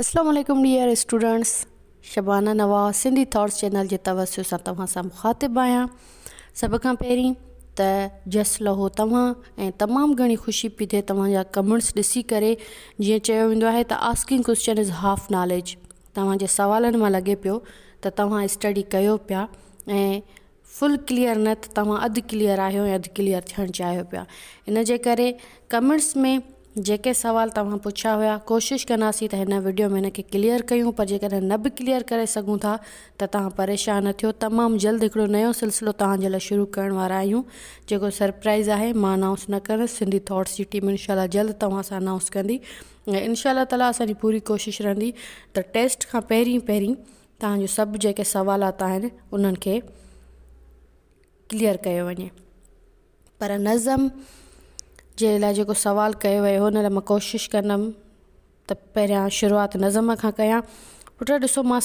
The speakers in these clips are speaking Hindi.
Aslam dear students Shabana Nawaz Sindhi thoughts channel के तवसु से तखातिब आया सब का सभ त जस लहो तव्हां ऐं ख़ुशी पी थे तव्हांजा कमेंट्स ॾिसी करे asking question is half knowledge तव्हांजे सवालनि मां लॻे पियो त तव्हां स्टडी फुल क्लियर न त तव्हां अधु क्लियर आहियो ऐं क्लियर थे चाहियो पिया इन कमेंट्स में जेके सवाल तव्हां पुछिया हुया कोशिशि कंदासीं त वीडियो में इनके क्लियर क्यों पर जेकॾहिं न बि क्लियर कर सघूं था त तव्हां परेशान थियो तमामु जल्द एक नयो सिलसिलो तव्हांजे लाइ शुरू करण वारा सरप्राइज़ है मां अनाउंस न कर सिंधी थॉट्स की टीम इनशाला जल्द तव्हां सां अनाउंस कंदी ऐं इनशाला ताला असांजी पूरी कोशिश रहंदी तो टेस्ट का पहिरीं पहिरीं तुम सब जो सवालात आहिनि उन्हनि क्लियर कयो वञे पर नज़म जे जो जेको सुवालु कयो वियो हुन लाइ मां कोशिशि कंदमि नज़म का क्या पुट ॾिसो मां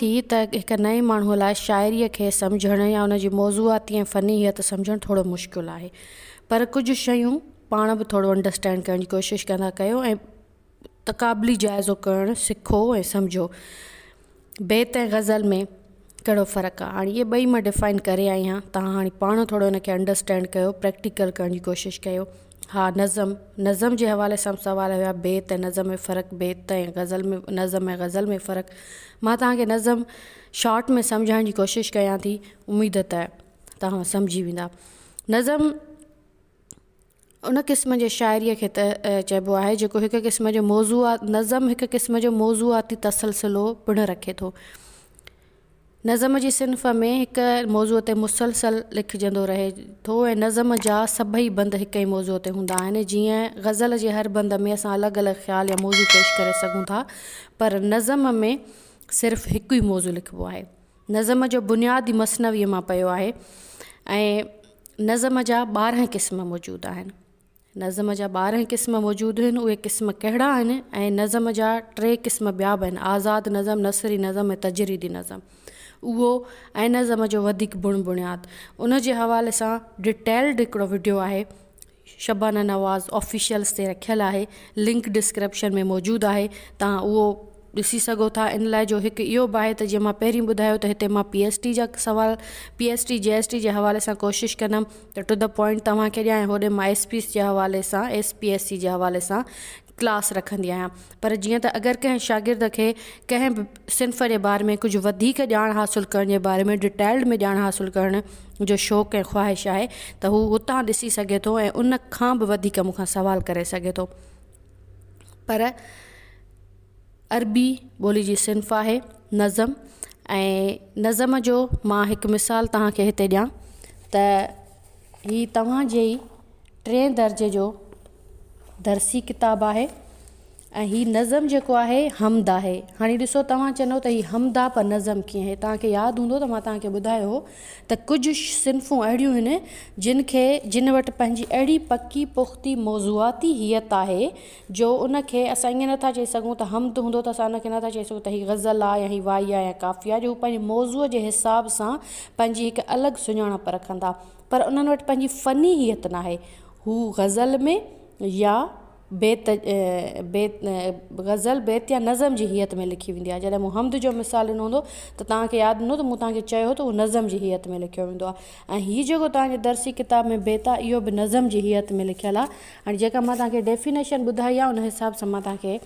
थी तो एक नए माण्हूअ लाइ शाइरीअ खे सम्झणु या हुनजी मौज़ूआती ऐं फ़नीहत सम्झणु थोरो मुश्किल है पर कुछ शयूं पा भी थोरो अंडरस्टैंड कर कोशिश कोशिशि कंदा कयो ऐं तक़ाबिली जाइज़ो करणु सिखो बेत ग़ज़ल में कड़ो फर्क आहे हाणे इहे ॿई मां डिफाइन करे आई आहियां तव्हां हाणे पाण थोरो हिनखे अंडरस्टैंड कयो प्रैक्टिकल करण की कोशिश कर हाँ नज़म नज़म जो हवाले से हम सवाल हुआ बेत नज़म में फ़र्क़ बेत है गज़ल में नज़म है गज़ल में फ़र्क़ मां तव्हांखे नज़म शॉर्ट में सम्झाइण जी कोशिशि कयां थी उमेद त तव्हां सम्झी वेंदा नज़म उन क़िस्म जे शाइरीअ खे त चइबो आहे जेको हिकु क़िस्म जो मौज़ूआ नज़म हिकु क़िस्म जो मौज़ूआती तसलसिलो पिणु रखे थो नज़म जी सिन्फ़ में एक मौज़ूअ ते मुसलसल लिखजंदो रहे तो ए नज़म जा सभई बंद एक ही मौज़ूअ ते हूंदा आहिनि ग़ज़ल के हर बंद में असां अलग अलॻि ख़्याल या मौज़ू पेश करे सघूं था पर नज़म में सिर्फ़ु हिकु ई मौज़ू लिखबो है नज़म जो बुनियादी मसनवी में पो है ऐं नज़म जा ॿारहं क़िस्म मौजूदु आहिनि नज़म जा ॿारहं क़िस्म मौजूदु आहिनि उहे क़िस्म कहिड़ा नज़म जा टे क़िस्म ॿिया बि आहिनि नज़म नसरी नज़म ऐं तजरीदी नज़म उहो ऐं इन जो वधीक बुण बुनियादु उन जे हवाले सां डिटेल्ड हिकिड़ो वीडियो आहे शबाना नवाज़ ऑफिशियल्स ते रखियलु आहे लिंक डिस्क्रिप्शन में मौजूदु आहे तव्हां उहो ॾिसी सघो था इन लाइ जो हिकु इहो बि आहे त जीअं मां पहिरीं ॿुधायो त हिते मां पी एस टी जा सुवाल पी एस टी जे एस टी जे हवाले सां कोशिशि कंदमि त टू द पॉइंट तव्हांखे ॾियां ऐं होॾे मां एस पी जे हवाले सां एस पी एस सी जे हवाले सां क्लास रखंदी आहियां पर जीअं त अगरि कंहिं शागिर्द खे कंहिं सिंफ़ जे बारे में कुझु वधीक ॼाण हासिलु करण जे बारे में डिटेल्ड में ॼाण हासिलु करण जो शौक़ु ऐं ख़्वाहिश आहे त हू उतां ॾिसी सघे थो ऐं उन खां बि वधीक मूंखां सुवालु करे सघे थो पर अरबी ॿोली जी सिंफ़ आहे नज़म ऐं नज़म जो मां हिकु मिसाल तव्हांखे हिते ॾियां त हीअ तव्हांजे ई टे दर्जे जो दरसी किताबु आहे ऐं हीउ नज़म जेको आहे हमद आहे हाणे ॾिसो तव्हां चवंदव त हीउ हमद आहे पर नज़म कीअं आहे तव्हांखे यादि हूंदो त मां तव्हांखे ॿुधायो हो त कुझु सिन्फ़ूं अहिड़ियूं आहिनि जिन खे जिन वटि पंहिंजी अहिड़ी पकी पुख़्ती मौज़ूआती हियत आहे जो उनखे असां ईअं नथा चई सघूं त हमद हूंदो त असां उनखे नथा चई सघूं त हीअ गज़ल आहे या हीअ वाई आहे या काफ़ी आहे जो पंहिंजे मौज़ूअ जे हिसाब सां पंहिंजी हिकु अलॻि सुञाणप रखंदा पर उन्हनि वटि पंहिंजी फ़नी हियत नाहे हू गज़ल में या बेत बेत गज़ल बेत या नज़म की हियत में लिखी वी जैसे जॾहिं हमद जो मिसाल ॾिनो हूंदो त तव्हांखे यादि हूंदो त तक तो चयो नज़म की हियत में लिखो वो आहे जो हीउ दर्सी किताब में बेत आहे इहो बि नज़म की हियत में लिखल है हाणे जेका मां डेफिनेशन बुधाई है उन हिसाब से मां तव्हांखे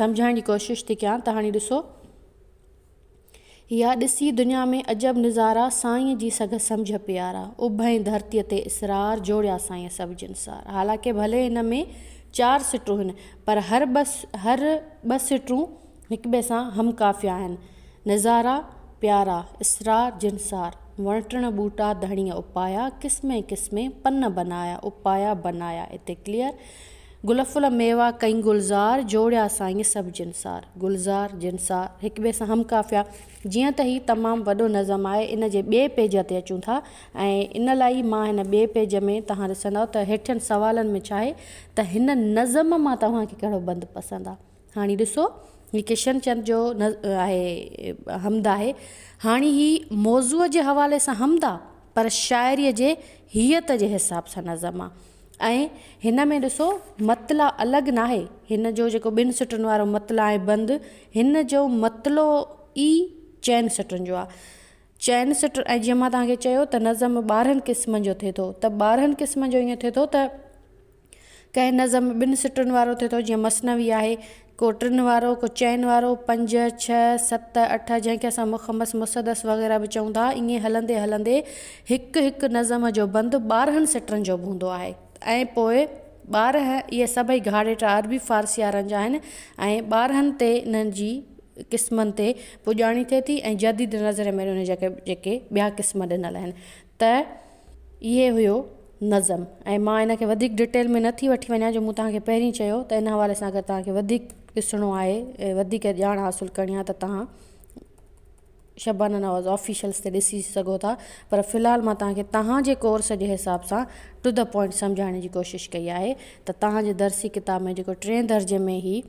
सम्झाइण जी कोशिशि थी क्या तो हाँ ऐसो या ॾिसी दुनिया में अजब नज़ारा साई जी सग समझ प्यारा उभ धरती ते इसरार जोड़िया सब सभु जिनसार हालांकि भले इन में चार सिटू हैं पर हर बस हर ॿ सिटू एक ॿिए हम काफ़िया नज़ारा प्यारा इसरार जिनसार वणटण बूटा धणीअ उपाया किस्में किस्में पन बनाया उपाया बनाया इतने क्लियर गुलफुल मेवा कई गुलज़ार जोड़िया साईं सब जिनसार गुलज़ार जिनसार हिक ॿिए सां हमकाफ़िया जीअं त हीउ तमामु वॾो नज़म आहे इन बे पेज ते अचूं था इन लाई मां हिन ॿिए पेज में तव्हां ॾिसंदव त हेठियनि सवालनि में छा आहे त नज़म में तव्हांखे बंद पसंद आ हाँ ऐसो ॾिसो हीउ किशनचंद जो न आहे हमद आहे हाणे हीउ मौज़ूअ जे हवाले सां हमद पर शायरी के हियत के हिसाब से नज़म आ ऐं हिन में ॾिसो मतला अलॻि न आहे हिन जो जेको ॿिनि सिटुनि वारो मतला आहे बंदि हिन जो मतलो ई चइनि सिटुनि जो आहे चइनि सिट ऐं जीअं मां तव्हांखे चयो त नज़म ॿारहनि क़िस्मनि जो थिए थो त ॿारहनि क़िस्मनि जो ईअं थिए थो त कंहिं नज़म ॿिनि सिटुनि वारो थिए थो जीअं मसनवी आहे को टिनि वारो को चइनि वारो पंज छह सत अठ जंहिंखे असां मुखमस मुसदस वग़ैरह बि चऊं था ईअं हलंदे हलंदे हिकु हिकु नज़म जो बंदि ॿारहनि सिटनि जो बि हूंदो आहे ऐं पोइ ॿार इहे सभई घाड़ेटा अरबी फारसी वारनि जा आहिनि ऐं ॿारनि ते इन्हनि जी क़िस्मनि ते पुॼाणी थिए थी ऐं जदीद नज़र में हुन जेके जेके ॿिया क़िस्म ॾिनल आहिनि त इहे हुयो नज़म ऐं मां इन खे वधीक डिटेल में नथी वठी वञा जो मूं तव्हांखे पहिरीं चयो त इन हवाले सां अगरि तव्हांखे वधीक ॾिसणो आहे ऐं वधीक ॼाण हासिलु करणी आहे त तव्हां शबाना नवाज़ ऑफिशल्स से ऐसी सो था पर फ़िलहालु मां तव्हांखे कोर्स जे हिसाब सां टू द पॉइंट सम्झाइण की कोशिश कई है त तव्हांजे दर्सी किताब में जेको टें दर्जे में ही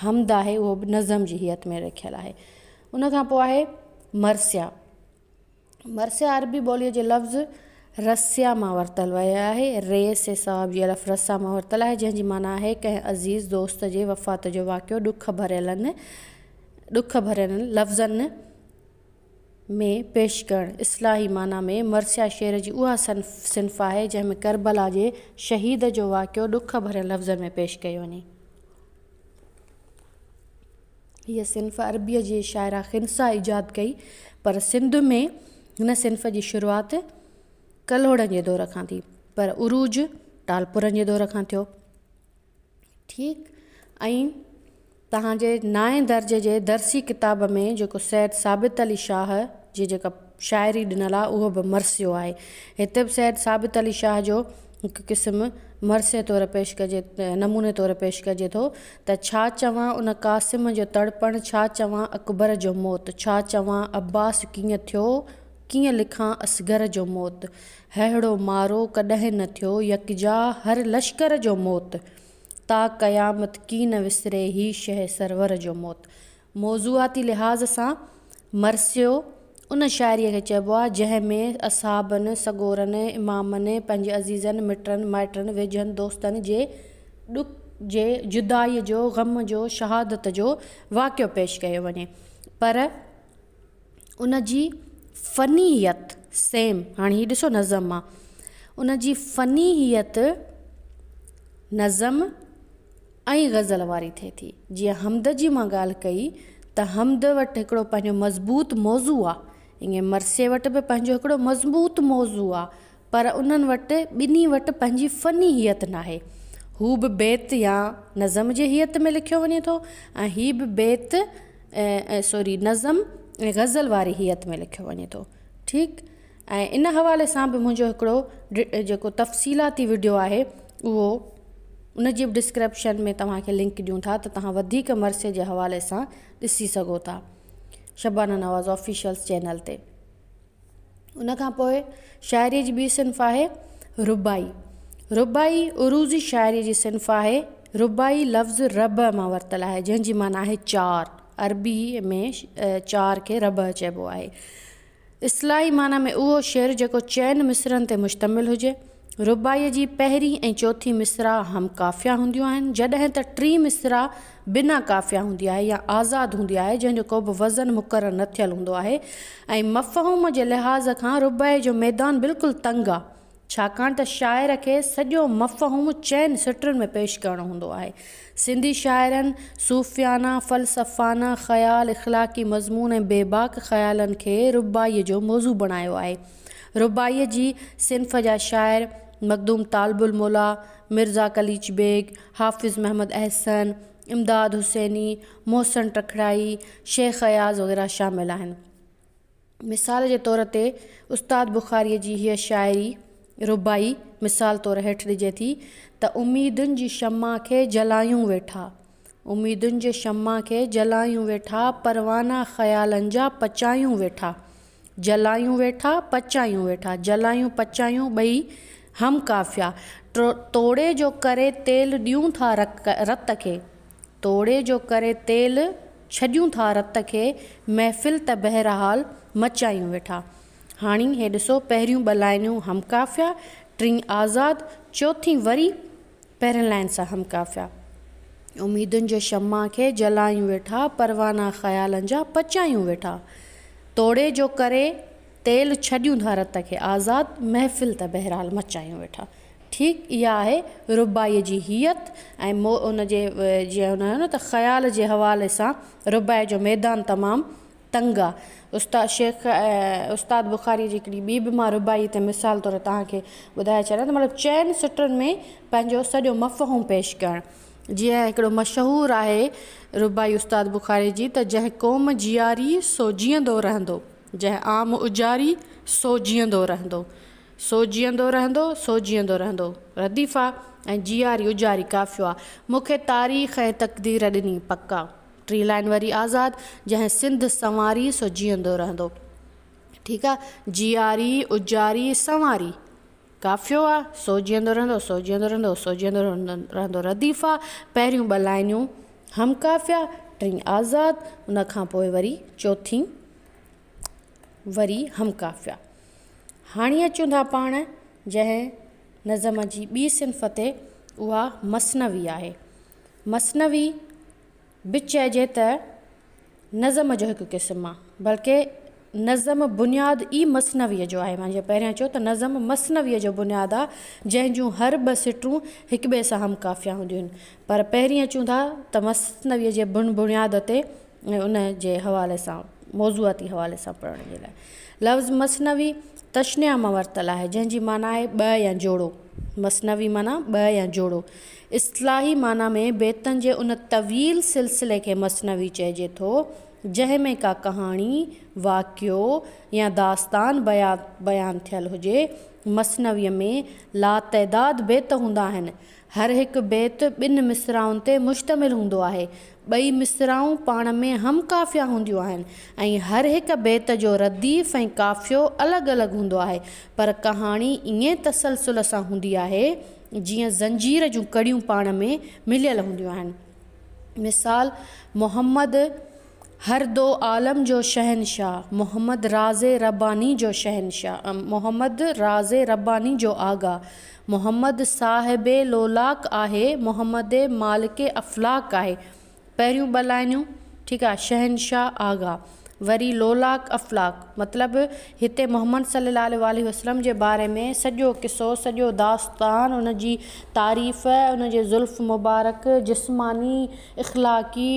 हमद आहे उहो भी नज़म जी हियत में रखल है उन खां पोइ आहे मरसिया मरसिया अरबी बोली के लफ़्ज़ रसिया में वरितलु वियो आहे रे से साहब जी अलफ़ रसा मां वरितलु आहे जंहिंजी माना आहे कंहिं अज़ीज़ दोस्त जे वफ़ात जो वाक़ियो ॾुख भरियलनि ॾुख भरियलनि लफ्ज़न में पेश पेशकड़ इस्लाही माना में मरसिया शेर की उहा सनफ सिन्फ़ आहे करबला के शहीद जो वाक़ियो ॾुख भरियल लफ़्ज़नि में पेश कयो वञे हीअ अरबी के शायरा शाइरा खिनसा ईजाद कई पर सिंध में इन सिन्फ़ की शुरुआत कलोड़नि के दौर खां थी पर उरूज टालपुरनि जे दौर का थियो ठीकु तहजे नाए दर्जे जे दर्सी किताब में जेको सैद साबित अली शाह जी जेका शायरी ॾिनल आहे उहो बि मरसियो आहे हिते बि सैद साबित अली शाह जो हिकु क़िस्म मरसे तौरु पेश कजे नमूने तौरु पेश कजे थो त छा चवां उन कासिम जो तड़पण छा चवां अकबर जो मौत छा चवां अब्बास कीअं थियो कीअं लिखां असगर जो मौत अहिड़ो मारो कॾहिं न थियो यकजा हर लश्कर जो मौत ता क़यामत की न विसरे ही शह सरवर जो मौत मौज़ूआती लिहाज़ से मरसियो उन शायरी के चइबो आहे जंहिंमें असाबनि सगोरनि इमामनि पंहिंजे अज़ीज़नि मिटनि माइटनि वेझनि दोस्तनि जे ॾुख जे जुदाईअ जो ग़म जो शहादत जो वाक्य पेश किया वञे पर उन फ़नीयत सेम हाँ हीअ ॾिसो नज़म आहे उन फ़नीयत नज़म ऐं गज़ल वारी थिए थी जीअं हमद जी मां ॻाल्हि कई त हमद वटि हिकिड़ो पंहिंजो मज़बूत मौज़ू आहे ईअं मरसे वटि बि पंहिंजो हिकिड़ो मज़बूत मौज़ू आहे पर उन्हनि वटि ॿिन्ही वटि पंहिंजी फ़नी हियत नाहे हू बि बैत या नज़म जे हियत में लिखियो वञे थो ऐं हीअ बि बैत ऐं सॉरी नज़म ऐं गज़ल वारी हियत में लिखियो वञे थो ठीकु ऐं इन हवाले सां बि मुंहिंजो हिकिड़ो जेको तफ़सीलाती वीडियो आहे उहो उन बि डिस्क्रिप्शन में तव्हांखे लिंक ॾियूं था त तव्हां वधीक मर्से जे हवाले सां ॾिसी सघो था शबाना नवाज़ ऑफिशियल्स चैनल ते उन खां पोइ शाइरीअ जी ॿी आहे रुबाई रुबाई उरूज़ी शाइरी जी सिंफ़ आहे रुबाई लफ़्ज़ रब मां वरितलु आहे जंहिंजी माना आहे चार अरबी में चार खे रब चइबो आहे इस्लाही माना में उहो शेर जेको चइनि मिसरनि ते मुश्तमिल हुजे रुबाई जी पहिरीं ऐं चौथीं मिसरा हम काफ़िया हूंदियूं आहिनि त टी मिसरा बिना काफ़िया हूंदी है या आज़ाद होंगी आहे जंहिंजो को बि वज़न मुकर न थियल हूंदो आहे मफ़हूम के लिहाज़ का रुबाई जो मैदान बिल्कुल तंग आहे छाकाणि त शाइर खे सॼो मफ़हूम चइनि सिटुनि में पेश करणो हूंदो सिंधी शायर सूफ़ियाना फ़लसफ़ाना ख़्याल इख़लाक़ी मज़मून ए बेबाक ख्याल के रुबाई जो मौज़ू बणायो आहे रुबाई जी सिनफ जा शायर मखदूम तालबुलमोला मिर्ज़ा कलीच बेग हाफिज़ महमद अहसन इमदाद हुसैनी मोहसन टखड़ाई शेख अयाज़ वग़ैरह शामिल मिसाल के तौर ते उस्ताद बुख़ारीअ जी हीअ शाइरी रुबाई मिसाल तौर हेठ ॾिजे थी त उम्मीदन की शमा के जलायूं वेठा उम्मीदन के शमा खे जलायूं वेठा परवाना ख्याल जा पचायूं वेठा जलायूं वेठा पचायूं वेठा जलायूं पचायूं ॿई हम काफ़िया तोड़े जो करे तेल ॾियूं था रत खे तोड़े जो करे तेल छॾियूं था रत खे महफ़िल त बहरहाल मचायूं वेठा हाणे हे ॾिसो पहिरियूं ॿ लाइनियूं हम काफ़िया टीं आज़ाद चोथीं वरी पहिरियों लाइन सां हम काफ़िया उमेदुनि जे शम्मा खे जलायूं वेठा परवाना ख़्यालनि जा पचायूं वेठा तोड़े जो करे तेल छॾियूं था रत खे आज़ादु महफ़िल त बहिरहालु मचायूं वेठा ठीकु इहा आहे रुबाई जी हियत ऐं मो उनजे जीअं हुन त ख़्याल जे हवाले सां रुबाई जो मैदान तमामु तंग आहे उस्ताद शेख उस्ताद बुखारी जी हिकिड़ी ॿी बि मां रुबाईअ ते मिसाल तौरु तव्हांखे ॿुधाए छॾियां त मतिलबु चइनि सुटियुनि में पंहिंजो सॼो मफ़हूं पेश करणु जीअं हिकिड़ो मशहूरु आहे रुबाई उस्ताद बुखारी जी त जंहिं क़ौम जीआरी सो जीअंदो रहंदो जंहिं आम उजारी सो जीअंदो रहंदो सो जीअंदो रहंदो सो जीअंदो रहंदो रदीफ़ा ऐं जीआरी उजारी काफ़ियो आहे मूंखे तारीख़ ऐं तकदीर ॾिनी पक टी लाइन वरी आज़ादु जंहिं सिंध संवारी सो जीअंदो रहंदो ठीकु आहे जीआरी उजारी संवारी काफ़ियो काफ़िया सोजींदो रहंदो सोजी रहंदो सोजींदो रहंदो रहंदो रतीफ़ा पहिरियों ॿलाइनियूं हमकाफ़िया टीं आज़ादु खां पोइ वरी चौथीं वरी हम काफ़िया हाणे अचूं था पाण जंहिं नज़म जी ॿी ते उहा मसनवी आहे मसनवी बि चइजे त नज़म जो हिकु क़िस्म आहे बल्कि नज़म बुनियादु ई मसनवीअ जो आहे मां जीअं पहिरियां चयो त नज़म मसनवीअ जो बुनियादु आहे जंहिं जूं हर ॿ सिटूं हिक ॿिए सां हमकाफ़ हूंदियूं आहिनि पर पहिरीं अचूं था त मसनवीअ जे बुन बुनियाद ते उन जे हवाले सां मौज़ूआती हवाले सां पढ़ण जे लाइ लफ़्ज़ मसनवी तशन्या में वरितलु आहे जंहिंजी माना है ॿ या जोड़ो मसनवी माना ब या जोड़ो इस्लाही माना में बेतन के उन तवील सिलसिले के मसनवी चइजे तो जैमें का कहानी वाकियो या दास्तान बया बयान थियल हुजे मसनवीअ में लातैदाद बेत हूंदा हर हिकु बैत ॿिनि मिसराउनि ते मुश्तमिल हूंदो आहे ॿई मिसराऊं पाण में हम काफ़िया हूंदियूं आहिनि ऐं हर हिकु बैत जो रदीफ़ ऐं काफ़ियो अलॻि अलॻि हूंदो आहे पर कहाणी ईअं तसलसुल सां हूंदी आहे जीअं ज़ंजीर जूं कड़ियूं पाण में मिलियल हूंदियूं आहिनि मिसाल मोहम्मद हर दो आलम जो शहनशाह मोहम्मद राज रब्बानी जो शहनशाह मोहम्मद राज रब्बानी जो आगा मोहम्मद साहिब लोलाक आहे मोहम्मद मालिक अफ़लाक आहे पहिरियों ॿ लाइनियूं ठीकु आहे शहनशाह आगा वरी लोलाक अफ़लाक मतलब हिते मोहम्मद सलाहु वसलम के बारे में सजो किसो सजो दास्तान उनकी तारीफ़ उन ज़ुल्फ़ मुबारक जिस्मानी इख़लाक़ी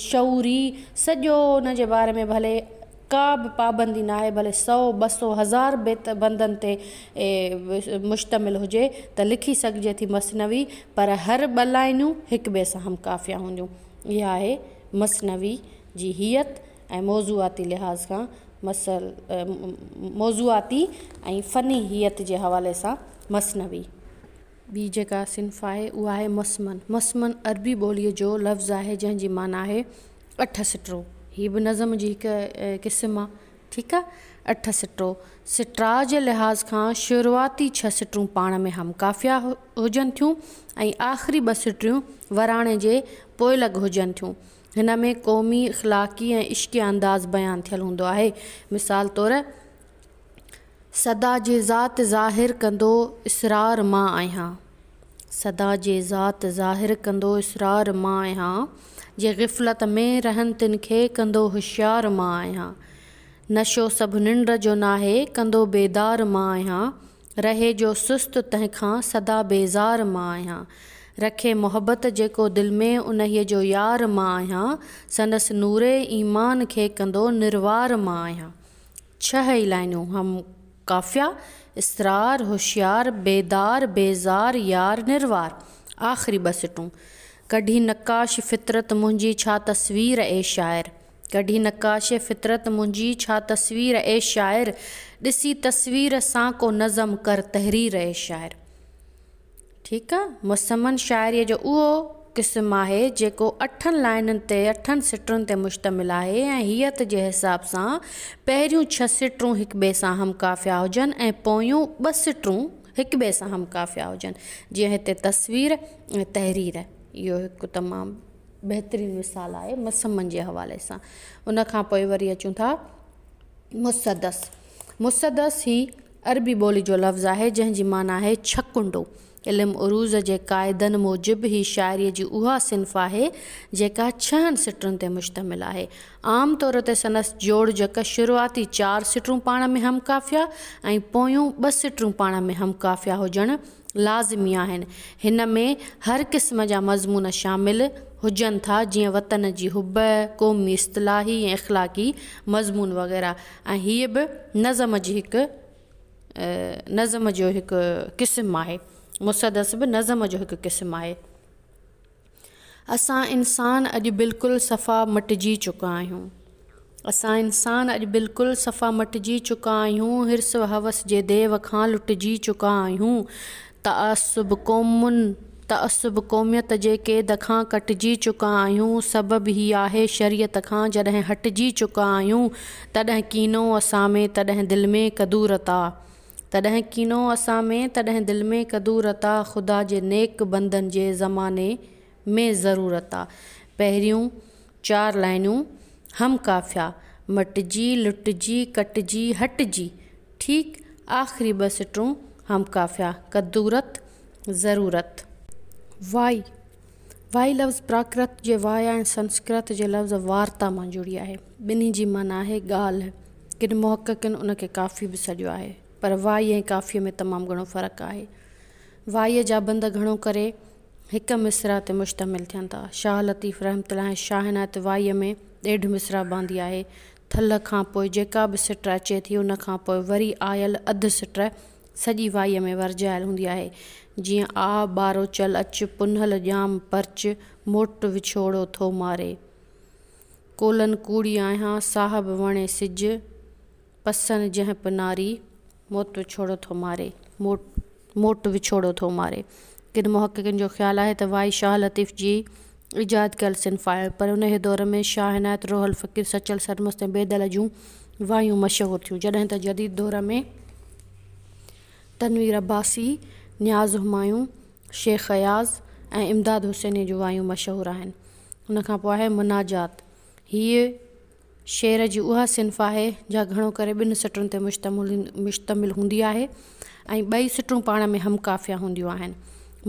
शौरी सॼो उन जे बारे में भले का भी पाबंदी ना आहे भले सौ ॿ सौ हज़ार बेत बंदनि ते मुश्तमिल हुजे त लिखी सघिजे थी मसनवी पर हर ॿ लाइनूं हिक ॿिए सां हम काफ़िया हूंदियूं इहा आहे मसनवी जी हियत ऐं मौज़ूआती लिहाज़ खां मसल मौज़ूआती ऐं फ़नी हियत जे हवाले सां मसनवी बी जेका सिंफ़ आहे वह है मसमन मसमन अरबी बोली जो लफ्ज़ है जंहिंजी माना है अठ सिटरो हीअ बि नज़म जी हिकु क़िस्म आहे ठीकु आहे अठ सिटरो सिटरा जे लिहाज़ का शुरुआती छह सिटरूं पा में हम काफ़िया होजन थी ऐं आख़िरी ॿ सिटरियूं वराणे जे पोइलग हुजनि थियूं हिन में क़ौमी इख़लाक़ी ऐं इश्क़ी अंदाज़ बयान थियलु हों मिसाल तौर सदा जे ज़ात ज़ाहिर कंदो इसरार मां आहियां सदा जे ज़ात ज़ाहिर कंदो इसरार मां आहियां जे ग़फ़लत में रहनि तिन खे कंदो होशियार मां आहियां नशो सभु निंड जो नाहे कंदो बेदार मां आहियां रहे जो सुस्त तंहिंखां सदा बेज़ार मां आहियां रखे मोहबत जेको दिलि में उन जो यार मां आहियां संदसि नूरे ईमान खे कंदो निर्वार मां आहियां छह ई लाइनूं हम काफ़िया इसरार होशियार बेदार बेज़ार यार निर्वार आख़िरी बसटू कढी नकाश फितरत मुंहिंजी तस्वीर ए शाइर कढी नकाश फितरत मुंहिंजी तस्वीर ए शायर ॾिसी तस्वीर सा को नज़म कर तहरीर ए शाइर ठीकु आहे मुसमन शाइरीअ जो उहो क़िस्म आहे जेको अठनि लाइननि ते अठनि मुश्तमिल है ऐं के हिसाब से पहिरियूं छह सिटू एक बे सां हम काफ़िया हुजनि ऐं पोयूं ॿ सिटरूं हिक ॿिए सां हम काफ़िया तस्वीर ऐं तहरीर यो एक तमाम बेहतरीन मिसाल है मसमनि के हवा से उन खां पोइ वरी अचूं था मुसदस मुसदस ही अरबी बोली जो लफ़्ज़ है जंहिंजी माना है छकुंडो इल्म उरूज़ जे क़ाइदनि मूजिब ही शाइरीअ जी उहा सिन्फ़ आहे जेका छहनि सिटुनि ते मुश्तमिल आहे आम तौर ते संदसि जोड़ जक शुरूआती चारि सिटूं पाण में हम काफ़िया ऐं पोयूं ॿ सिटूं पाण में हम काफ़िया हुजणु लाज़िमी आहिनि हिन में हर क़िस्म जा मज़मून शामिल हुजनि था जीअं वतन जी हुब क़ौमी इस्तलाही ऐं इख़लाक़ी मज़मून वग़ैरह ऐं हीअ बि नज़म जी हिकु नज़म जो हिकु क़िस्म आहे मुसदस बि नज़म जो हिकु क़िस्मु आहे असां इंसान अॼु बिल्कुलु सफ़ा मटिजी चुका आहियूं असां इंसान अॼु बिल्कुलु सफ़ा मटिजी चुका आहियूं हिर्स हवस जे देव खां लुटिजी चुका आहियूं त असुब क़ौमुनि त क़ौमियत जे क़ैद खां कटिजी चुका आहियूं सबबु ई आहे शरीयत खां जॾहिं हटिजी चुका आहियूं तॾहिं कीनो असां में तॾहिं दिलि में कदुूरत तॾहिं कीनो असां में तॾहिं दिलि में कदूरत आहे ख़ुदा जे नेक बधन जे ज़माने में ज़रूरत आहे पहिरियूं चार लाइनूं हम काफ़िया मटिजी लुटिजी कटिजी हटिजी ठीकु आख़िरी ॿ सिटूं हम काफ़िया कद्दूरत ज़रूरत वाई वाई लफ़्ज़ प्राकृत जे वाय ऐं संस्कृत जे लफ़्ज़ वार्ता मां जुड़ी आहे ॿिन्ही जी मना आहे ॻाल्हि किन मोहकनि उन खे काफ़ी बि सॼो आहे पर वाई ऐं काफ़ीअ में तमामु घणो फ़र्क़ु आहे वाई जा बंद घणो करे हिकु मिसरा ते मुश्तमिल थियनि था शाह लतीफ़ रहमत शाहनात वाई में ॾेढ मिसरा बांदी आहे थल खां पोइ जेका बि सिट अचे थी उन खां पोइ वरी आयल अधु सिट सॼी वाई में वरजायल हूंदी आहे जीअं आ ॿारो चल अच पुनल जाम पर्च मोट विछोड़ो थो मारे कोलन कूड़ी आहियां साहब वणे सिज पसन जंहिं नारी मोट विछोड़ो थो मारे मोट मोट विछोड़ो थो मारे किन महक़िन जो ख़्याल है त वाई शाह लतीफ़ जी ईजाद कयल सिनफ़ायर पर उन दौर में शाह हिनायत रोहल फ़क़ीर सचल सरमस्त ऐं बेदल जूं वायूं मशहूरु थियूं जॾहिं त जदीद दौर में तनवीर अब्बासी न्याज़ हुमायूं शेख अयाज़ ए इमदाद हुसैन जो वायूं मशहूर आहिनि हुन मुनाजात हीअ शेर जी उहा सिन्फ़ आहे जा घणो करे ॿिनि सिटुनि ते मुश्तमिल मुश्तमिल हूंदी आहे ऐं ॿई सिटूं पाण में हमकाफ़िया हूंदियूं आहिनि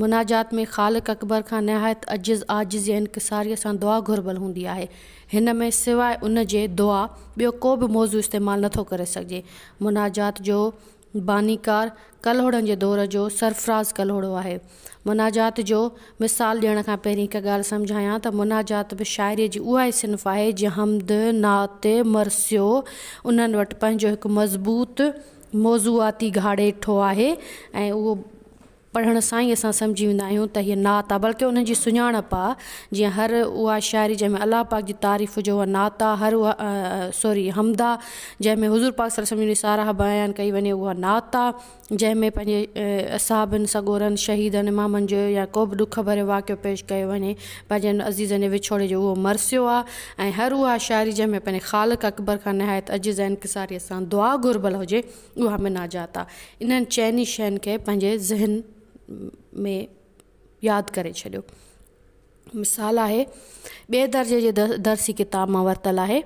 मुनाजात में ख़ालक अकबर खां निहायत अजिज़ आजिज़ या इनकसारीअ सां दुआ घुरबल हूंदी आहे हिन में सवाइ उन जे दुआ ॿियो को बि मौज़ू इस्तेमालु नथो करे सघिजे मुनाज़ात जो बानीकार कलोड़नि जे दौर जो सरफराज़ कलोड़ो आहे मुनाजात जो मिसाल दियण खां पहिरीं हिकु ॻाल्हि सम्झायां त मुनाजात बि शाइरीअ जी उहा ई सिन्फ़ आहे जीअं हमद नात मरसियो उन्हनि वटि पंहिंजो हिकु मज़बूत मौज़ूआती घाड़ेठो आहे ऐं उहो पढ़ण सां ई असां सम्झी वेंदा आहियूं त हीअ नात आहे बल्कि उन जी सुञाणप आहे जीअं हर उहा शाइरी जंहिंमें अलाह पाक जी तारीफ़ जो उहा नात आहे हर उहा सॉरी हमदा जंहिंमें हुज़ूर पाक सर जी सारा बयानु कई वञे उहा नात आहे जंहिंमें पंहिंजे असाबनि सगोरनि शहीदनि इमामनि जो या को बि ॾुख भरे वाक़ियो पेश कयो वञे पंहिंजनि अज़ीज़नि विछोड़े जो उहो मरसियो आहे ऐं हर उहा शाइरी जंहिंमें पंहिंजे ख़ालक अकबर खां निहायत अजिज़ ऐं इंकिसारीअ सां दुआ घुरबल हुजे उहा मिनाजात आहे इन्हनि चइनी शयुनि खे पंहिंजे ज़हन में याद करे छॾियो मिसाल आहे ॿिए दर्जे जे दर्सी किताब मां वरितलु आहे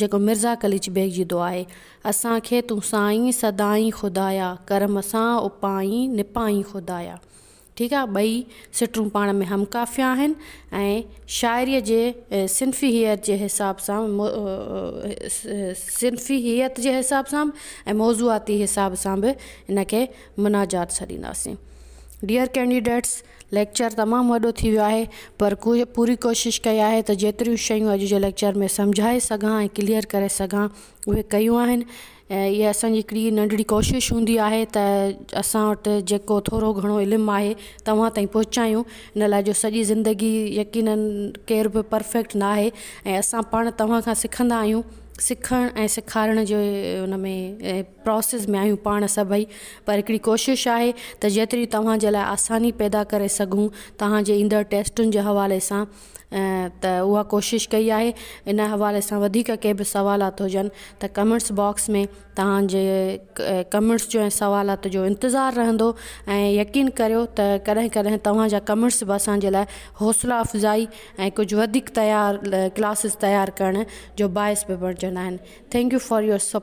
जेको मिर्ज़ा कलिच बेग जी आहे असांखे तूं साईं सदाई खुदाया कर्म सां उपाई निपाई खुदाया ठीकु आहे ॿई सिटरूं पाण में हमकाफ़िया आहिनि ऐं शाइरीअ जे सिनफ़ीहियत जे हिसाब सां हियत जे हिसाब सां ऐं मौज़ूआती हिसाब सां बि इनखे मुनाजात छॾींदासीं डियर कैंडिडेट्स लेक्चर तमाम वो है पर कु पूरी कोशिश कई है त जेतिरियूं शयूं अॼु जे लेक्चर में समझाए सघां ऐं क्लियर करे सघां उहे कयूं आहिनि ऐं इहा असांजी हिकिड़ी नंढड़ी कोशिशि हूंदी आहे त असां वटि जेको थोरो घणो इल्मु आहे तव्हां ताईं इन लाइ जो सॼी ज़िंदगी यकीन केर भी परफेक्ट ना आहे ऐं पा पाण तव्हां खां सिखणु ऐं सेखारण जे हुन में प्रोसेस में आहियूं पाण सभई पर हिकिड़ी कोशिशि आहे त जेतिरी तव्हांजे लाइ आसानी पैदा करे सघूं तव्हांजे ईंदड़ टेस्टुनि जे हवाले सां कोशिश कई है इन हवा सां वधीक के बि सुवालात त कमेंट्स बॉक्स में तहजे कमेंट्स जो सवालत जो इंतज़ार रहंदो ऐं यकीन करियो त कॾहिं कॾहिं तव्हांजा कमेंट्स बि असांजे लाइ हौसला अफ़ज़ाई ए कुछ तैयार तयारु क्लासिस तयारु करण जो बाहिस भी बणिजंदा thank you for your support